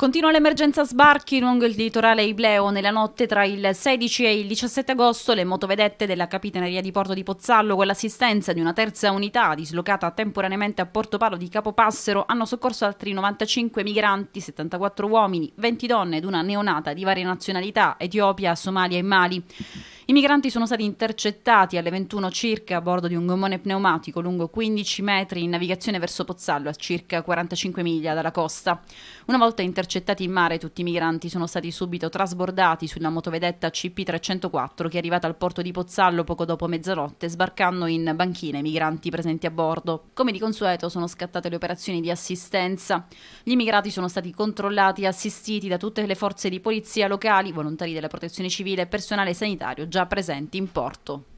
Continua l'emergenza sbarchi lungo il litorale Ibleo. Nella notte tra il 16 e il 17 agosto le motovedette della Capitaneria di Porto di Pozzallo con l'assistenza di una terza unità dislocata temporaneamente a Porto Palo di Capopassero hanno soccorso altri 95 migranti, 74 uomini, 20 donne ed una neonata di varie nazionalità, Etiopia, Somalia e Mali. I migranti sono stati intercettati alle 21 circa a bordo di un gommone pneumatico lungo 15 metri in navigazione verso Pozzallo a circa 45 miglia dalla costa. Una volta intercettati in mare tutti i migranti sono stati subito trasbordati sulla motovedetta CP304 che è arrivata al porto di Pozzallo poco dopo mezzanotte sbarcando in banchina i migranti presenti a bordo. Come di consueto sono scattate le operazioni di assistenza. Gli immigrati sono stati controllati e assistiti da tutte le forze di polizia locali, volontari della protezione civile e personale sanitario già già presenti in porto.